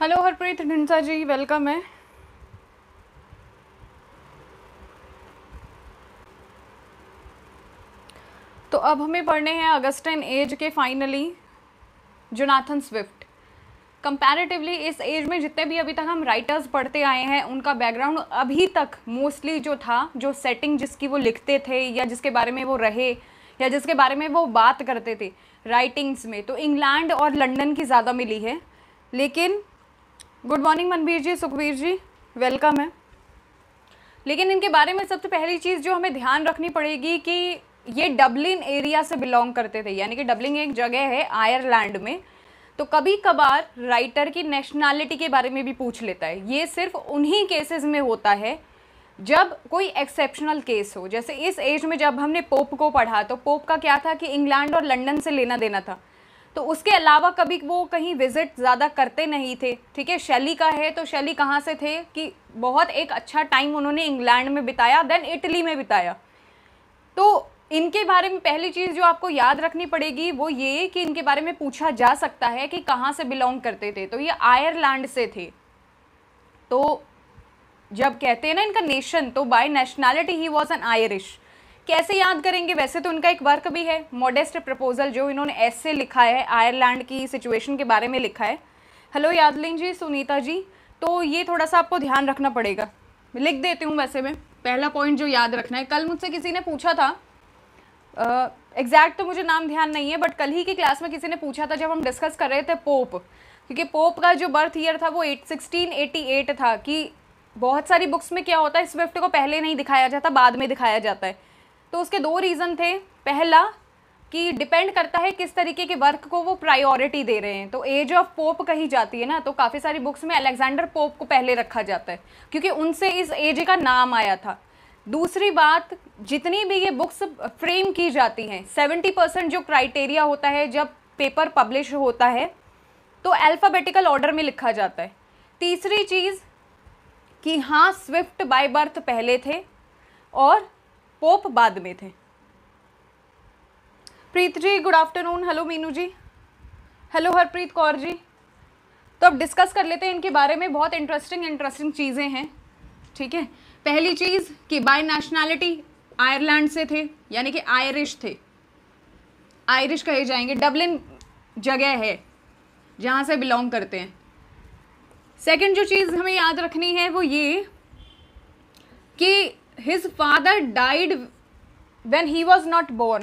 hello Harpreet Dhinsa ji welcome है तो अब हमें पढ़ने हैं अगस्टन एज के फाइनली जोनाथन स्विफ्ट कंपैरेटिवली इस एज में जितने भी अभी तक हम राइटर्स पढ़ते आए हैं उनका बैकग्राउंड अभी तक मोस्टली जो था जो सेटिंग जिसकी वो लिखते थे या जिसके बारे में वो रहे या जिसके बारे में वो बात करते थे राइटिंग्स में तो इंग्लैंड और लंदन की ज़्यादा मिली है लेकिन good morning Manbir ji Sukhbir ji welcome है लेकिन इनके बारे में सबसे पहली चीज़ जो हमें ध्यान रखनी पड़ेगी कि ये डबलिन एरिया से बिलोंग करते थे यानी कि डबलिन एक जगह है आयरलैंड में तो कभी कभार राइटर की नेशनैलिटी के बारे में भी पूछ लेता है ये सिर्फ उन्हीं केसेस में होता है जब कोई एक्सेप्शनल केस हो जैसे इस एज में जब हमने पोप को पढ़ा तो पोप का क्या था कि इंग्लैंड और लंडन से लेना देना था तो उसके अलावा कभी वो कहीं विजिट ज़्यादा करते नहीं थे ठीक है शैली का है तो शैली कहाँ से थे कि बहुत एक अच्छा टाइम उन्होंने इंग्लैंड में बिताया देन इटली में बिताया तो इनके बारे में पहली चीज़ जो आपको याद रखनी पड़ेगी वो ये कि इनके बारे में पूछा जा सकता है कि कहाँ से बिलोंग करते थे तो ये आयरलैंड से थे तो जब कहते हैं ना इनका नेशन तो बाय नेशनैलिटी ही वॉज एन आयरिश कैसे याद करेंगे वैसे तो उनका एक वर्क भी है मॉडेस्ट प्रपोजल जो इन्होंने ऐसे लिखा है आयरलैंड की सिचुएशन के बारे में लिखा है हेलो यादलिन जी सुनीता जी तो ये थोड़ा सा आपको ध्यान रखना पड़ेगा लिख देती हूँ वैसे मैं पहला पॉइंट जो याद रखना है कल मुझसे किसी ने पूछा था एग्जैक्ट तो मुझे नाम ध्यान नहीं है बट कल ही की क्लास में किसी ने पूछा था जब हम डिस्कस कर रहे थे पोप क्योंकि पोप का जो बर्थ ईयर था वो एट सिक्सटीन एटी एट था कि बहुत सारी बुक्स में क्या होता है स्विफ्ट को पहले नहीं दिखाया जाता बाद में दिखाया जाता है तो उसके दो रीज़न थे पहला कि डिपेंड करता है किस तरीके के वर्क को वो प्रायोरिटी दे रहे हैं तो एज ऑफ पोप कही जाती है ना तो काफ़ी सारी बुक्स में अलेक्जेंडर पोप को पहले रखा जाता है क्योंकि उनसे इस एज का नाम आया था दूसरी बात जितनी भी ये बुक्स फ्रेम की जाती हैं सेवेंटी परसेंट जो क्राइटेरिया होता है जब पेपर पब्लिश होता है तो अल्फ़ाबेटिकल ऑर्डर में लिखा जाता है तीसरी चीज़ कि हाँ स्विफ्ट बाय बर्थ पहले थे और पोप बाद में थे Preet ji good afternoon hello Meenu ji hello Harpreet Kaur ji तो अब डिस्कस कर लेते हैं इनके बारे में बहुत इंटरेस्टिंग इंटरेस्टिंग चीज़ें हैं ठीक है पहली चीज़ कि बाय नेशनैलिटी आयरलैंड से थे यानी कि आयरिश थे आयरिश कहे जाएंगे डबलिन जगह है जहाँ से बिलोंग करते हैं सेकंड जो चीज़ हमें याद रखनी है वो ये कि his father died when he was not born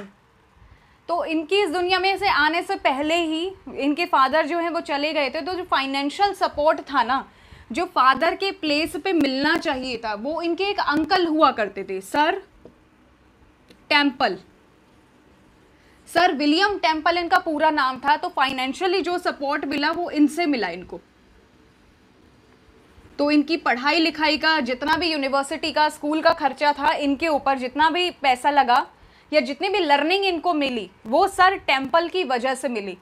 तो इनकी इस दुनिया में से आने से पहले ही इनके फादर जो हैं वो चले गए थे तो जो फाइनेंशियल सपोर्ट था ना जो फादर के प्लेस पे मिलना चाहिए था वो इनके एक अंकल हुआ करते थे sir Temple sir William Temple इनका पूरा नाम था तो फाइनेंशियली जो सपोर्ट मिला वो इनसे मिला इनको तो इनकी पढ़ाई लिखाई का जितना भी यूनिवर्सिटी का स्कूल का खर्चा था इनके ऊपर जितना भी पैसा लगा या जितनी भी लर्निंग इनको मिली वो सर टेम्पल की वजह से मिली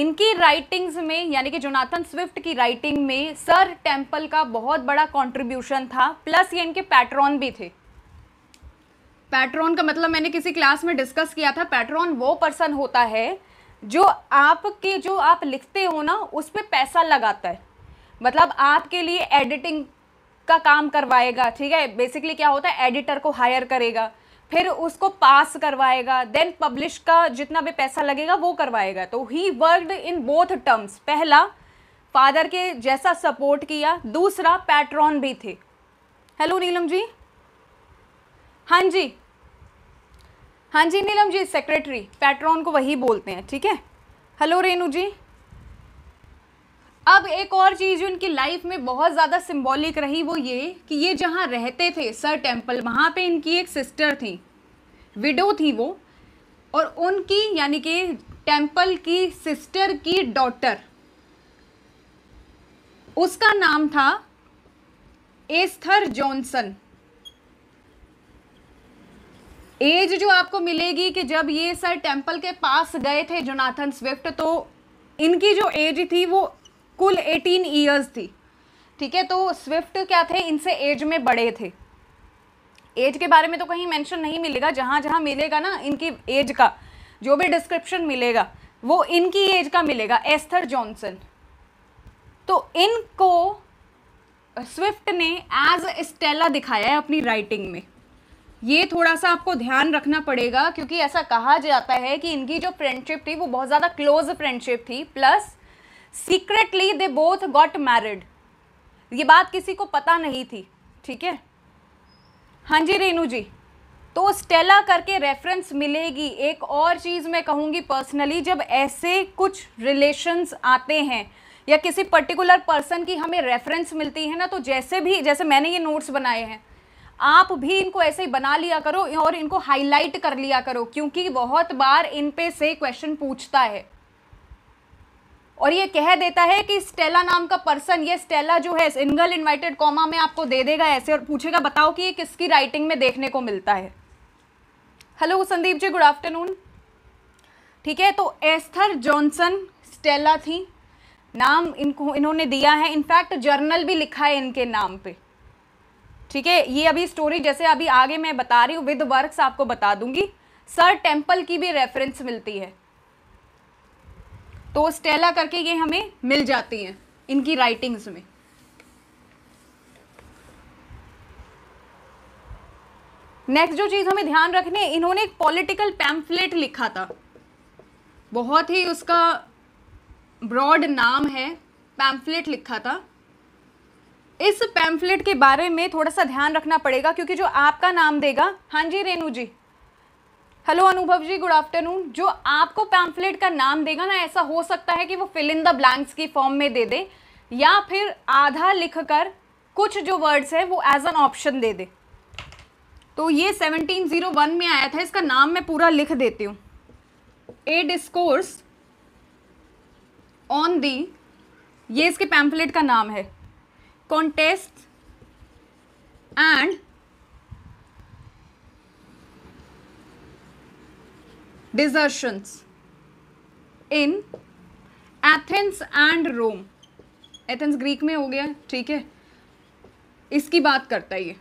इनकी राइटिंग्स में यानी कि जोनाथन स्विफ्ट की राइटिंग में सर टेम्पल का बहुत बड़ा कॉन्ट्रीब्यूशन था प्लस ये इनके पैट्रॉन भी थे पैट्रॉन का मतलब मैंने किसी क्लास में डिस्कस किया था पैट्रॉन वो पर्सन होता है जो आपके जो आप लिखते हो ना उस पर पैसा लगाता है मतलब आपके लिए एडिटिंग का काम करवाएगा ठीक है बेसिकली क्या होता है एडिटर को हायर करेगा फिर उसको पास करवाएगा देन पब्लिश का जितना भी पैसा लगेगा वो करवाएगा तो he worked in both terms पहला फादर के जैसा सपोर्ट किया दूसरा पैट्रॉन भी थे हेलो नीलम जी हाँ जी हाँ जी नीलम जी सेक्रेटरी पैट्रॉन को वही बोलते हैं ठीक है हेलो रेनू जी अब एक और चीज़ इनकी लाइफ में बहुत ज़्यादा सिंबॉलिक रही वो ये कि ये जहाँ रहते थे सर टेम्पल वहां पे इनकी एक सिस्टर थी विडो थी वो और उनकी यानी कि टेम्पल की सिस्टर की डॉटर उसका नाम था एस्थर जॉनसन एज जो आपको मिलेगी कि जब ये सर टेम्पल के पास गए थे जोनाथन स्विफ्ट तो इनकी जो एज थी वो कुल एटीन ईयर्स थी ठीक है तो स्विफ्ट क्या थे इनसे एज में बड़े थे एज के बारे में तो कहीं मेंशन नहीं मिलेगा जहाँ जहाँ मिलेगा ना इनकी एज का जो भी डिस्क्रिप्शन मिलेगा वो इनकी एज का मिलेगा एस्थर जॉनसन तो इनको स्विफ्ट ने एज स्टेला दिखाया है अपनी राइटिंग में ये थोड़ा सा आपको ध्यान रखना पड़ेगा क्योंकि ऐसा कहा जाता है कि इनकी जो फ्रेंडशिप थी वो बहुत ज़्यादा क्लोज फ्रेंडशिप थी plus secretly they both got married ये बात किसी को पता नहीं थी ठीक है हाँ जी रेनू जी तो स्टेला करके रेफरेंस मिलेगी एक और चीज़ मैं कहूँगी पर्सनली जब ऐसे कुछ रिलेशंस आते हैं या किसी पर्टिकुलर पर्सन की हमें रेफरेंस मिलती है ना तो जैसे भी जैसे मैंने ये नोट्स बनाए हैं आप भी इनको ऐसे ही बना लिया करो और इनको हाईलाइट कर लिया करो क्योंकि बहुत बार इन पे से क्वेश्चन पूछता है और ये कह देता है कि स्टेला नाम का पर्सन ये स्टेला जो है सिंगल इन्वाइटेड कॉमा में आपको दे देगा ऐसे और पूछेगा बताओ कि ये किसकी राइटिंग में देखने को मिलता है hello Sandeep ji good afternoon ठीक है तो एस्थर जॉनसन स्टेला थी नाम इनको इन्होंने दिया है इनफैक्ट जर्नल भी लिखा है इनके नाम पे ठीक है ये अभी स्टोरी जैसे अभी आगे मैं बता रही हूँ विद वर्क्स आपको बता दूंगी सर टेम्पल की भी रेफरेंस मिलती है तो स्टेला करके ये हमें मिल जाती हैं इनकी राइटिंग्स में नेक्स्ट जो चीज़ हमें ध्यान रखने इन्होंने एक पॉलिटिकल पैम्फलेट लिखा था बहुत ही उसका ब्रॉड नाम है पैम्फलेट लिखा था इस पैम्फलेट के बारे में थोड़ा सा ध्यान रखना पड़ेगा क्योंकि जो आपका नाम देगा हाँ जी रेनू जी हेलो अनुभव जी गुड आफ्टरनून जो आपको पैम्फलेट का नाम देगा ना ऐसा हो सकता है कि वो फिल इन द ब्लैंक्स की फॉर्म में दे दे या फिर आधा लिख कर कुछ जो वर्ड्स है वो एज एन ऑप्शन दे दे तो ये 1701 में आया था इसका नाम मैं पूरा लिख देती हूँ ए डिस्कोर्स ऑन दी ये इसके पैम्फलेट का नाम है contest and desertions in Athens and Rome Athens Greek में हो गया ठीक है इसकी बात करता है ये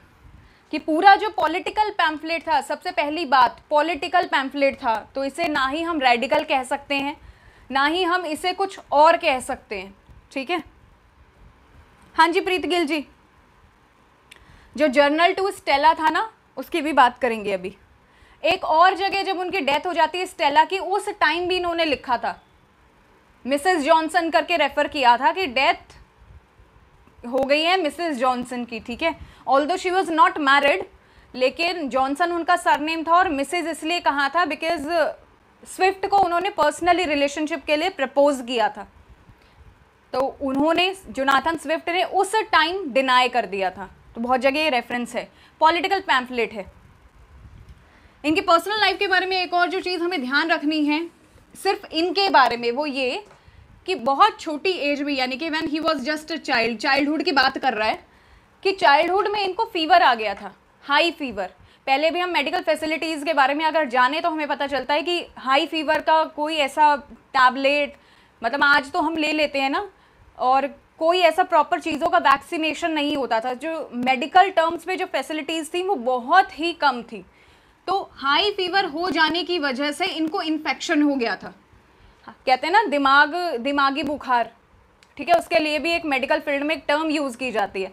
कि पूरा जो पॉलिटिकल पैम्फलेट था सबसे पहली बात पॉलिटिकल पैम्फलेट था तो इसे ना ही हम रेडिकल कह सकते हैं ना ही हम इसे कुछ और कह सकते हैं ठीक है हाँ जी प्रीत गिल जी जो जर्नल टू स्टेला था ना उसकी भी बात करेंगे अभी एक और जगह जब उनकी डेथ हो जाती है स्टेला की उस टाइम भी इन्होंने लिखा था मिसेस जॉनसन करके रेफर किया था कि डेथ हो गई है मिसेस जॉनसन की ठीक है although she was not married लेकिन जॉनसन उनका सरनेम था और मिसेज इसलिए कहा था बिकॉज स्विफ्ट uh, को उन्होंने पर्सनली रिलेशनशिप के लिए प्रपोज किया था तो उन्होंने जोनाथन स्विफ्ट ने उस टाइम डिनाई कर दिया था तो बहुत जगह ये रेफरेंस है पॉलिटिकल पैम्फलेट है इनकी पर्सनल लाइफ के बारे में एक और जो चीज़ हमें ध्यान रखनी है सिर्फ इनके बारे में वो ये कि बहुत छोटी एज में यानी कि when he was just a child childhood की बात कर रहा है कि चाइल्डहुड में इनको फीवर आ गया था हाई फीवर पहले भी हम मेडिकल फैसिलिटीज़ के बारे में अगर जाने तो हमें पता चलता है कि हाई फीवर का कोई ऐसा टैबलेट मतलब आज तो हम ले लेते हैं ना और कोई ऐसा प्रॉपर चीज़ों का वैक्सीनेशन नहीं होता था जो मेडिकल टर्म्स में जो फैसिलिटीज़ थी वो बहुत ही कम थी तो हाई फीवर हो जाने की वजह से इनको इन्फेक्शन हो गया था हाँ, कहते हैं ना दिमाग दिमागी बुखार ठीक है उसके लिए भी एक मेडिकल फील्ड में एक टर्म यूज़ की जाती है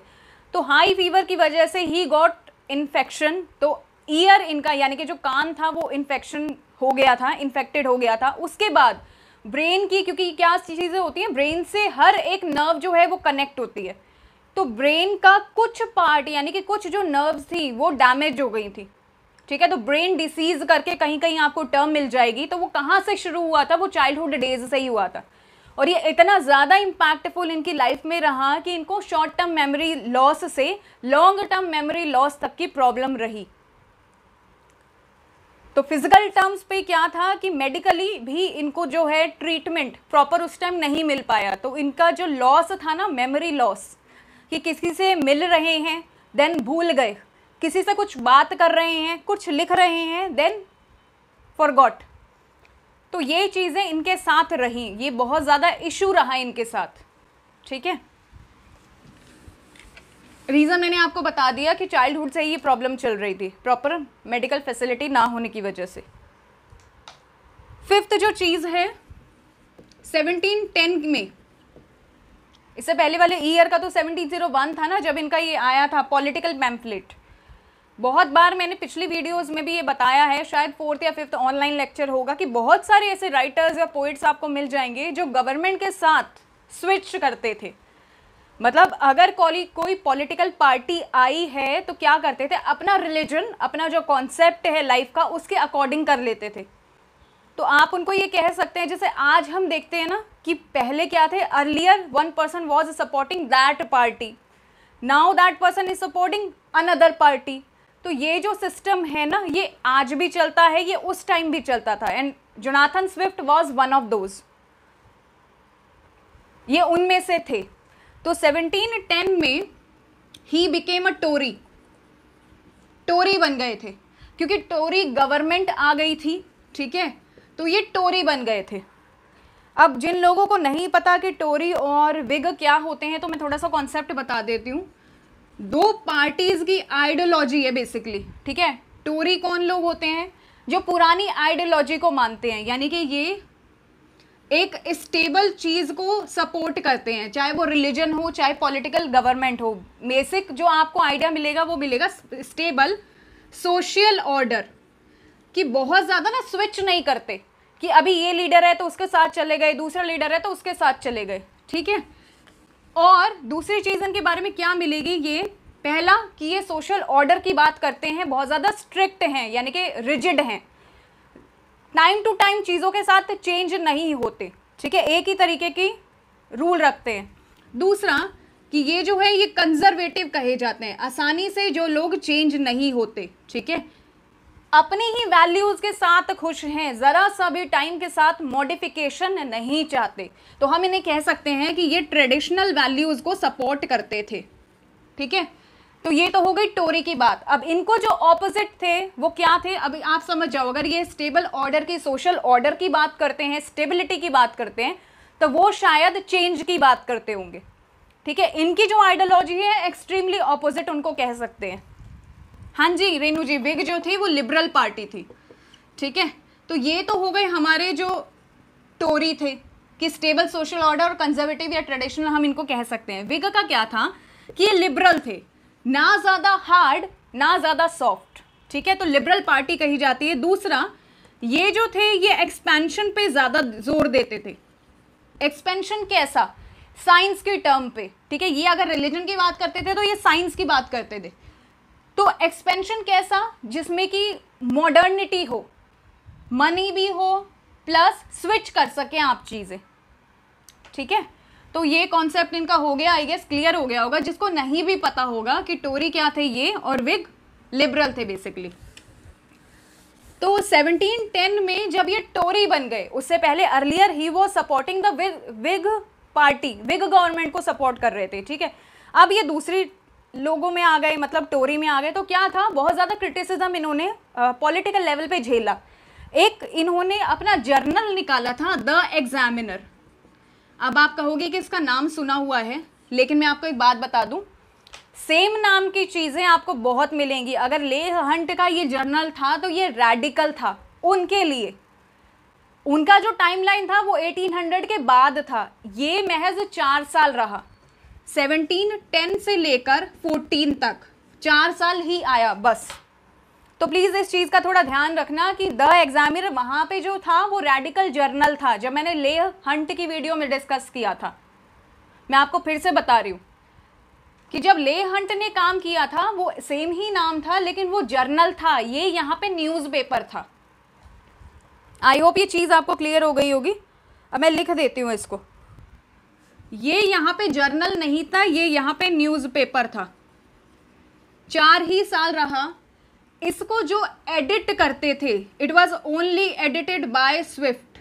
तो हाई फीवर की वजह से ही गॉट इन्फेक्शन तो ईयर इनका यानी कि जो कान था वो इन्फेक्शन हो गया था इन्फेक्टेड हो गया था उसके बाद ब्रेन की क्योंकि क्या चीज़ें होती हैं ब्रेन से हर एक नर्व जो है वो कनेक्ट होती है तो ब्रेन का कुछ पार्ट यानी कि कुछ जो नर्व्स थी वो डैमेज हो गई थी ठीक है तो ब्रेन डिसीज करके कहीं कहीं आपको टर्म मिल जाएगी तो वो कहाँ से शुरू हुआ था वो चाइल्डहुड डेज से ही हुआ था और ये इतना ज़्यादा इम्पैक्टफुल इनकी लाइफ में रहा कि इनको शॉर्ट टर्म मेमोरी लॉस से लॉन्ग टर्म मेमोरी लॉस तक की प्रॉब्लम रही तो फिजिकल टर्म्स पे क्या था कि मेडिकली भी इनको जो है ट्रीटमेंट प्रॉपर उस टाइम नहीं मिल पाया तो इनका जो लॉस था ना मेमोरी लॉस कि किसी से मिल रहे हैं देन भूल गए किसी से कुछ बात कर रहे हैं कुछ लिख रहे हैं देन फॉरगॉट तो ये चीज़ें इनके साथ रही ये बहुत ज़्यादा इशू रहा इनके साथ ठीक है रीज़न मैंने आपको बता दिया कि चाइल्डहुड से ये प्रॉब्लम चल रही थी प्रॉपर मेडिकल फैसिलिटी ना होने की वजह से फिफ्थ जो चीज़ है सेवनटीन टेन में इससे पहले वाले ईयर का तो सेवनटीन जीरो वन था ना जब इनका ये आया था पॉलिटिकल पैम्फलेट बहुत बार मैंने पिछली वीडियोस में भी ये बताया है शायद फोर्थ या फिफ्थ ऑनलाइन लेक्चर होगा कि बहुत सारे ऐसे राइटर्स या पोइट्स आपको मिल जाएंगे जो गवर्नमेंट के साथ स्विच करते थे मतलब अगर कोई पॉलिटिकल पार्टी आई है तो क्या करते थे अपना रिलीजन अपना जो कॉन्सेप्ट है लाइफ का उसके अकॉर्डिंग कर लेते थे तो आप उनको ये कह सकते हैं जैसे आज हम देखते हैं ना कि पहले क्या थे earlier one person was supporting that party now that person is supporting another party तो ये जो सिस्टम है ना ये आज भी चलता है ये उस टाइम भी चलता था and Jonathan Swift was one of those ये उनमें से थे तो 1710 में ही बिकेम अ टोरी टोरी बन गए थे क्योंकि टोरी गवर्नमेंट आ गई थी ठीक है तो ये टोरी बन गए थे अब जिन लोगों को नहीं पता कि टोरी और विग क्या होते हैं तो मैं थोड़ा सा कॉन्सेप्ट बता देती हूँ दो पार्टीज की आइडियोलॉजी है बेसिकली ठीक है टोरी कौन लोग होते हैं जो पुरानी आइडियोलॉजी को मानते हैं यानी कि ये एक स्टेबल चीज़ को सपोर्ट करते हैं चाहे वो रिलीजन हो चाहे पॉलिटिकल गवर्नमेंट हो बेसिक जो आपको आइडिया मिलेगा वो मिलेगा स्टेबल सोशल ऑर्डर कि बहुत ज़्यादा ना स्विच नहीं करते कि अभी ये लीडर है तो उसके साथ चले गए दूसरा लीडर है तो उसके साथ चले गए ठीक है और दूसरी चीज़ इनके बारे में क्या मिलेगी ये पहला कि ये सोशल ऑर्डर की बात करते हैं बहुत ज़्यादा स्ट्रिक्ट हैं यानी कि रिजिड हैं टाइम टू टाइम चीज़ों के साथ चेंज नहीं होते ठीक है एक ही तरीके की रूल रखते हैं दूसरा कि ये जो है ये कंजर्वेटिव कहे जाते हैं आसानी से जो लोग चेंज नहीं होते ठीक है अपनी ही वैल्यूज़ के साथ खुश हैं ज़रा सा भी टाइम के साथ मॉडिफिकेशन नहीं चाहते तो हम इन्हें कह सकते हैं कि ये ट्रेडिशनल वैल्यूज़ को सपोर्ट करते थे ठीक है तो ये तो हो गई टोरी की बात अब इनको जो ऑपोजिट थे वो क्या थे अभी आप समझ जाओ अगर ये स्टेबल ऑर्डर की सोशल ऑर्डर की बात करते हैं स्टेबिलिटी की बात करते हैं तो वो शायद चेंज की बात करते होंगे ठीक है इनकी जो आइडियोलॉजी है एक्सट्रीमली ऑपोजिट उनको कह सकते हैं हाँ जी रेनू जी विग जो थी वो लिबरल पार्टी थी ठीक है तो ये तो हो गए हमारे जो टोरी थे कि स्टेबल सोशल ऑर्डर और कंजर्वेटिव या ट्रेडिशनल हम इनको कह सकते हैं विग का क्या था कि ये लिबरल थे ना ज़्यादा हार्ड ना ज़्यादा सॉफ्ट ठीक है तो लिबरल पार्टी कही जाती है दूसरा ये जो थे ये एक्सपेंशन पे ज़्यादा जोर देते थे एक्सपेंशन कैसा साइंस के टर्म पे ठीक है ये अगर रिलीजन की बात करते थे तो ये साइंस की बात करते थे तो एक्सपेंशन कैसा जिसमें कि मॉडर्निटी हो मनी भी हो प्लस स्विच कर सकें आप चीज़ें ठीक है तो ये कॉन्सेप्ट इनका हो गया आई गेस क्लियर हो गया होगा जिसको नहीं भी पता होगा कि टोरी क्या थे ये और विग लिबरल थे बेसिकली तो 1710 में जब ये टोरी बन गए उससे पहले अर्लियर ही वो supporting the Whig Whig party Whig government को सपोर्ट कर रहे थे ठीक है अब ये दूसरी लोगों में आ गए मतलब टोरी में आ गए तो क्या था बहुत ज़्यादा क्रिटिसिज्म इन्होंने पॉलिटिकल लेवल पे झेला एक इन्होंने अपना जर्नल निकाला था द एग्जामिनर अब आप कहोगे कि इसका नाम सुना हुआ है लेकिन मैं आपको एक बात बता दूं सेम नाम की चीज़ें आपको बहुत मिलेंगी अगर ले हंट का ये जर्नल था तो ये रेडिकल था उनके लिए उनका जो टाइमलाइन था वो 1800 के बाद था ये महज चार साल रहा सेवनटीन टेन से लेकर फोर्टीन तक चार साल ही आया बस तो प्लीज़ इस चीज़ का थोड़ा ध्यान रखना कि द एग्जामिनर वहाँ पे जो था वो रेडिकल जर्नल था जब मैंने ले हंट की वीडियो में डिस्कस किया था मैं आपको फिर से बता रही हूँ कि जब ले हंट ने काम किया था वो सेम ही नाम था लेकिन वो जर्नल था ये यहाँ पे पेपर था आई होप ये चीज़ आपको क्लियर हो गई होगी अब मैं लिख देती हूँ इसको ये यहाँ पे जर्नल नहीं था ये यहाँ पे न्यूज़पेपर था चार ही साल रहा इसको जो एडिट करते थे it was only edited by Swift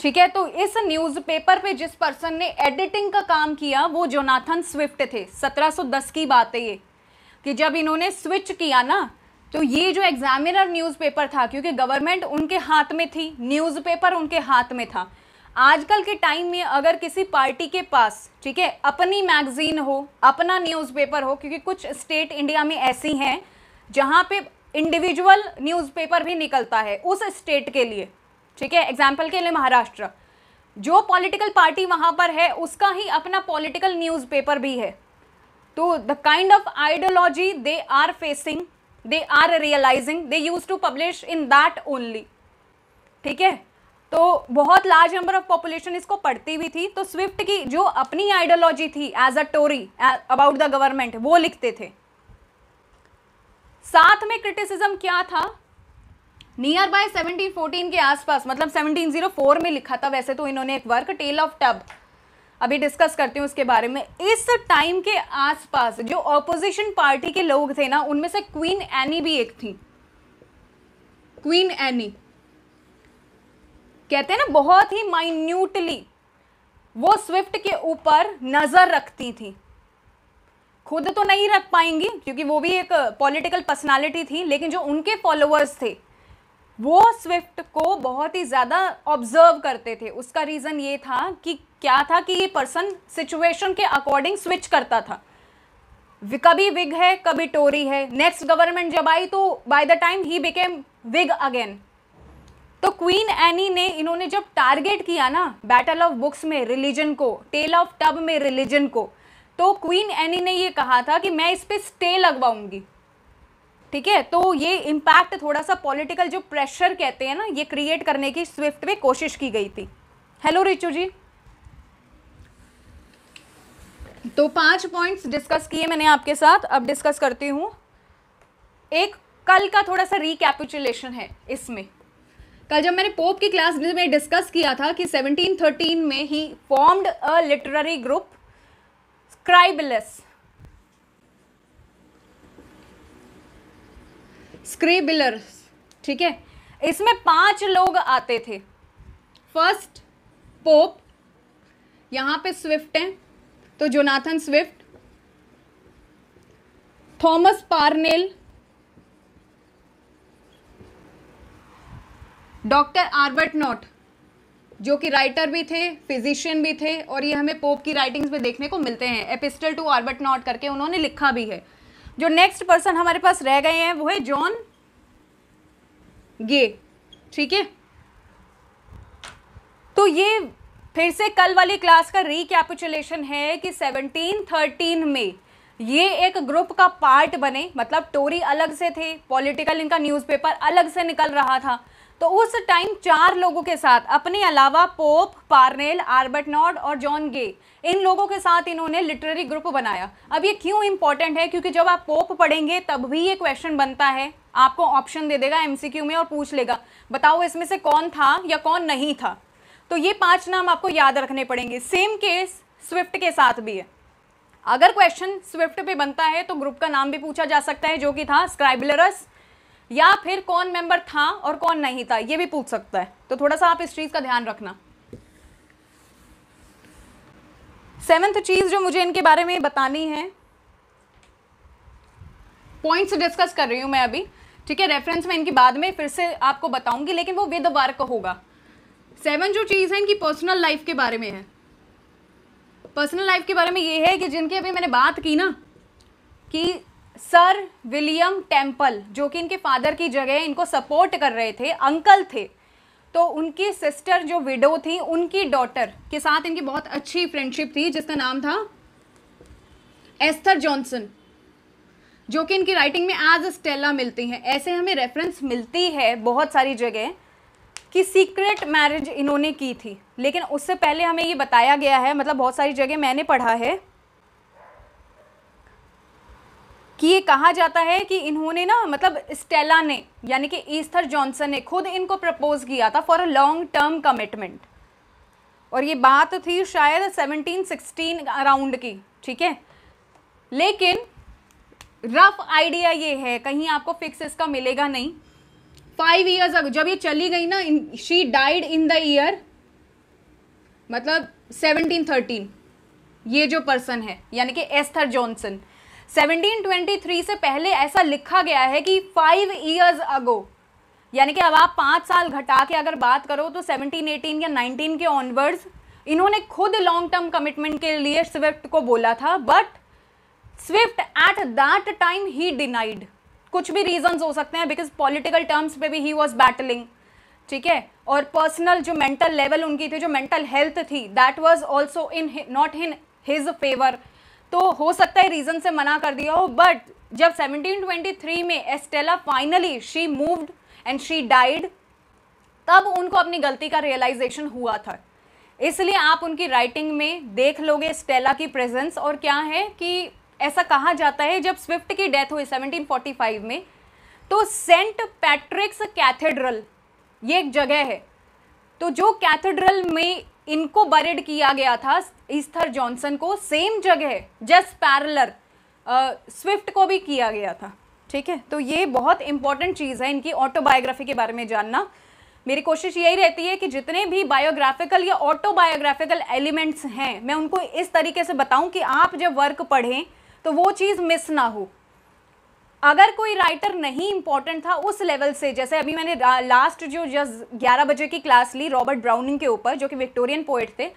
ठीक है तो इस न्यूज़पेपर पे जिस पर्सन ने एडिटिंग का काम किया वो जोनाथन स्विफ्ट थे 1710 की बात है ये कि जब इन्होंने स्विच किया ना तो ये जो एग्जामिनर न्यूज़पेपर था क्योंकि गवर्नमेंट उनके हाथ में थी न्यूज़पेपर उनके हाथ में था आजकल के टाइम में अगर किसी पार्टी के पास ठीक है अपनी मैगजीन हो अपना न्यूज़पेपर हो क्योंकि कुछ स्टेट इंडिया में ऐसी हैं जहाँ पे इंडिविजुअल न्यूज़पेपर भी निकलता है उस स्टेट के लिए ठीक है एग्जाम्पल के लिए महाराष्ट्र जो पॉलिटिकल पार्टी वहाँ पर है उसका ही अपना पॉलिटिकल न्यूज़पेपर भी है तो the kind of ideology they are facing they are realising they use to publish in that only ठीक है तो बहुत लार्ज नंबर ऑफ पॉपुलेशन इसको पढ़ती भी थी तो स्विफ्ट की जो अपनी आइडियोलॉजी थी as a Tory about the government वो लिखते थे साथ में क्रिटिसिज्म क्या था नियर बाय 1714 के आसपास मतलब 1704 में लिखा था वैसे तो इन्होंने एक वर्क टेल ऑफ टब अभी डिस्कस करती हूँ उसके बारे में इस टाइम के आसपास जो ऑपोजिशन पार्टी के लोग थे ना उनमें से क्वीन एनी भी एक थी क्वीन एनी कहते हैं ना बहुत ही माइन्यूटली वो स्विफ्ट के ऊपर नज़र रखती थी खुद तो नहीं रख पाएंगी क्योंकि वो भी एक पॉलिटिकल पर्सनालिटी थी लेकिन जो उनके फॉलोअर्स थे वो स्विफ्ट को बहुत ही ज़्यादा ऑब्जर्व करते थे उसका रीज़न ये था कि क्या था कि ये पर्सन सिचुएशन के अकॉर्डिंग स्विच करता था कभी विग है कभी टोरी है नेक्स्ट गवर्नमेंट जब आई तो by the time he became Whig again तो क्वीन एनी ने इन्होंने जब टारगेट किया ना बैटल ऑफ बुक्स में रिलीजन को टेल ऑफ टब में रिलीजन को तो क्वीन एनी ने ये कहा था कि मैं इस पर स्टे लगवाऊंगी ठीक है तो ये इम्पैक्ट थोड़ा सा पॉलिटिकल जो प्रेशर कहते हैं ना ये क्रिएट करने की स्विफ्ट में कोशिश की गई थी हेलो रिचू जी तो पांच पॉइंट्स डिस्कस किए मैंने आपके साथ अब डिस्कस करती हूँ एक कल का थोड़ा सा रिकैपिचुलेशन है इसमें कल जब मैंने पोप की क्लास में डिस्कस किया था कि 1713 में ही formed a literary group Scriblerus Scribbler ठीक है इसमें पांच लोग आते थे फर्स्ट पोप यहां पे स्विफ्ट हैं तो Jonathan Swift Thomas Parnell doctor Arbuthnot जो कि राइटर भी थे फिजिशियन भी थे और ये हमें पोप की राइटिंग्स में देखने को मिलते हैं एपिस्टल टू आर्बर्ट नॉट करके उन्होंने लिखा भी है जो नेक्स्ट पर्सन हमारे पास रह गए हैं वो है जॉन गे ठीक है तो ये फिर से कल वाली क्लास का रिकैपिचुलेशन है कि 1713 में ये एक ग्रुप का पार्ट बने मतलब टोरी अलग से थे पॉलिटिकल इनका न्यूज़पेपर अलग से निकल रहा था तो उस टाइम चार लोगों के साथ अपने अलावा पोप पार्नेल आर्बर्ट नॉड और जॉन गे इन लोगों के साथ इन्होंने लिटरेरी ग्रुप बनाया अब ये क्यों इंपॉर्टेंट है क्योंकि जब आप पोप पढ़ेंगे तब भी ये क्वेश्चन बनता है आपको ऑप्शन दे देगा एमसीक्यू में और पूछ लेगा बताओ इसमें से कौन था या कौन नहीं था तो ये पांच नाम आपको याद रखने पड़ेंगे सेम केस स्विफ्ट के साथ भी है अगर क्वेश्चन स्विफ्ट पे बनता है तो ग्रुप का नाम भी पूछा जा सकता है जो कि था स्क्राइबलरस या फिर कौन मेंबर था और कौन नहीं था ये भी पूछ सकता है तो थोड़ा सा आप इस चीज़ का ध्यान रखना सेवेंथ चीज़ जो मुझे इनके बारे में बतानी है पॉइंट्स डिस्कस कर रही हूं मैं अभी ठीक है रेफरेंस में इनकी बाद में फिर से आपको बताऊंगी लेकिन वो विद वर्क होगा सेवन जो चीज़ है इनकी पर्सनल लाइफ के बारे में है पर्सनल लाइफ के बारे में ये है कि जिनकी अभी मैंने बात की ना कि सर विलियम टेम्पल जो कि इनके फादर की जगह इनको सपोर्ट कर रहे थे अंकल थे तो उनकी सिस्टर जो विडो थी उनकी डॉटर के साथ इनकी बहुत अच्छी फ्रेंडशिप थी जिसका नाम था एस्थर जॉनसन जो कि इनकी राइटिंग में एज स्टेला मिलती हैं ऐसे हमें रेफरेंस मिलती है बहुत सारी जगह कि सीक्रेट मैरिज इन्होंने की थी लेकिन उससे पहले हमें ये बताया गया है मतलब बहुत सारी जगह मैंने पढ़ा है कि ये कहा जाता है कि इन्होंने ना मतलब स्टेला ने यानी कि ईस्थर जॉनसन ने खुद इनको प्रपोज किया था for a long term commitment और ये बात थी शायद 1716 अराउंड की ठीक है लेकिन रफ आइडिया ये है कहीं आपको फिक्स इसका मिलेगा नहीं फाइव ईयर्स अगर जब ये चली गई ना she died in the year मतलब 1713 ये जो पर्सन है यानी कि एस्थर जॉनसन 1723 से पहले ऐसा लिखा गया है कि फाइव ईयर्स अगो यानी कि अब आप पाँच साल घटा के अगर बात करो तो 17, 18 या 19 के ऑनवर्ड्स इन्होंने खुद लॉन्ग टर्म कमिटमेंट के लिए स्विफ्ट को बोला था but Swift at that time ही डिनाइड कुछ भी रीजंस हो सकते हैं बिकॉज पॉलिटिकल टर्म्स पे भी ही वॉज बैटलिंग ठीक है और पर्सनल जो मेंटल लेवल उनकी थी जो मेंटल हेल्थ थी that was also in not in his favour तो हो सकता है रीज़न से मना कर दिया हो बट जब 1723 में Estella finally she moved and she died तब उनको अपनी गलती का रियलाइजेशन हुआ था इसलिए आप उनकी राइटिंग में देख लोगे स्टेला की प्रेजेंस और क्या है कि ऐसा कहा जाता है जब स्विफ्ट की डेथ हुई 1745 में तो सेंट पैट्रिक्स कैथेड्रल ये एक जगह है तो जो कैथेड्रल में इनको बरेड किया गया था ईस्थर जॉनसन को सेम जगह जस्ट पैरलर स्विफ्ट को भी किया गया था ठीक है तो ये बहुत इंपॉर्टेंट चीज़ है इनकी ऑटोबायोग्राफी के बारे में जानना मेरी कोशिश यही रहती है कि जितने भी बायोग्राफिकल या ऑटोबायोग्राफिकल एलिमेंट्स हैं मैं उनको इस तरीके से बताऊं कि आप जब वर्क पढ़ें तो वो चीज़ मिस ना हो अगर कोई राइटर नहीं इंपॉर्टेंट था उस लेवल से जैसे अभी मैंने लास्ट जो जस्ट ग्यारह बजे की क्लास ली रॉबर्ट ब्राउनिंग के ऊपर जो कि विक्टोरियन पोइट थे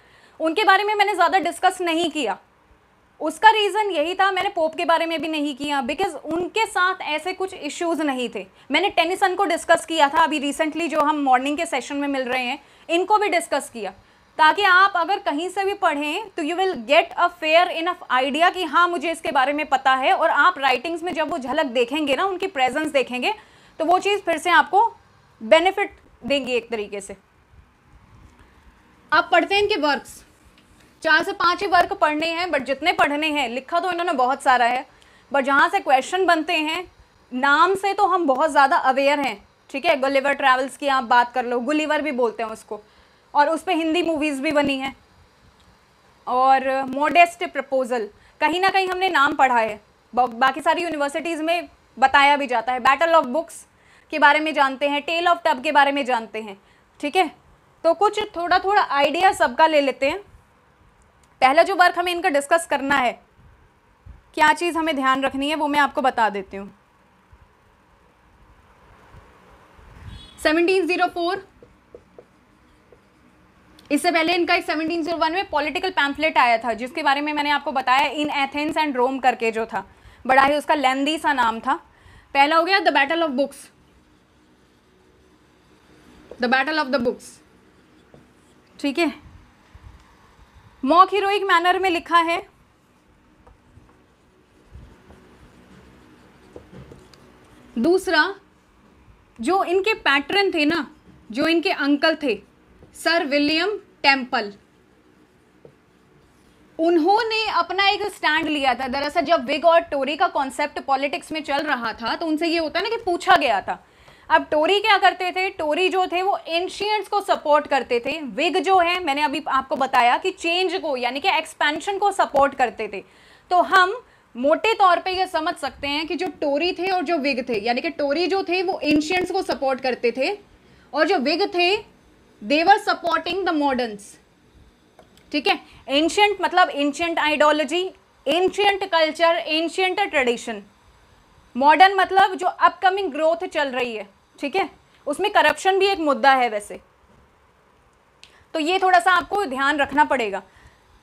उनके बारे में मैंने ज़्यादा डिस्कस नहीं किया उसका रीज़न यही था मैंने पोप के बारे में भी नहीं किया बिकॉज उनके साथ ऐसे कुछ इश्यूज नहीं थे मैंने टेनिसन को डिस्कस किया था अभी रिसेंटली जो हम मॉर्निंग के सेशन में मिल रहे हैं इनको भी डिस्कस किया ताकि आप अगर कहीं से भी पढ़ें तो you will get a fair enough idea कि हाँ मुझे इसके बारे में पता है और आप राइटिंग्स में जब वो झलक देखेंगे ना उनकी प्रेजेंस देखेंगे तो वो चीज़ फिर से आपको बेनिफिट देंगी एक तरीके से आप पढ़ते हैं इनके वर्क्स चार से पाँच ही वर्क पढ़ने हैं बट जितने पढ़ने हैं लिखा तो इन्होंने बहुत सारा है बट जहाँ से क्वेश्चन बनते हैं नाम से तो हम बहुत ज़्यादा अवेयर हैं ठीक है गुलिवर ट्रैवल्स की आप बात कर लो गुलिवर भी बोलते हैं उसको और उस पर हिंदी मूवीज़ भी बनी हैं और मोडेस्ट uh, प्रपोजल कहीं ना कहीं हमने नाम पढ़ा है बाकी सारी यूनिवर्सिटीज़ में बताया भी जाता है बैटल ऑफ बुक्स के बारे में जानते हैं टेल ऑफ टब के बारे में जानते हैं ठीक है तो कुछ थोड़ा थोड़ा आइडिया सबका ले लेते हैं पहला जो वर्क हमें इनका डिस्कस करना है क्या चीज़ हमें ध्यान रखनी है वो मैं आपको बता देती हूँ 1704 इससे पहले इनका एक 1701 में पॉलिटिकल पैम्फलेट आया था जिसके बारे में मैंने आपको बताया इन एथेंस एंड रोम करके जो था बड़ा ही उसका लेंदी सा नाम था पहला हो गया the battle of books the battle of the books ठीक है मॉक हीरोइक मैनर में लिखा है दूसरा जो इनके पैटर्न थे ना जो इनके अंकल थे सर विलियम टेम्पल उन्होंने अपना एक स्टैंड लिया था दरअसल जब विग और टोरी का कॉन्सेप्ट पॉलिटिक्स में चल रहा था तो उनसे ये होता ना कि पूछा गया था अब टोरी क्या करते थे टोरी जो थे वो एंशियंट्स को सपोर्ट करते थे विग जो है मैंने अभी आपको बताया कि चेंज को यानी कि एक्सपेंशन को सपोर्ट करते थे तो हम मोटे तौर पे ये समझ सकते हैं कि जो टोरी थे और जो विग थे यानी कि टोरी जो थे वो एंशियंट्स को सपोर्ट करते थे और जो विग थे देवर सपोर्टिंग द मॉडर्न ठीक है एंशियंट मतलब ancient ideology ancient culture ancient tradition modern मतलब जो अपकमिंग ग्रोथ चल रही है ठीक है उसमें करप्शन भी एक मुद्दा है वैसे तो ये थोड़ा सा आपको ध्यान रखना पड़ेगा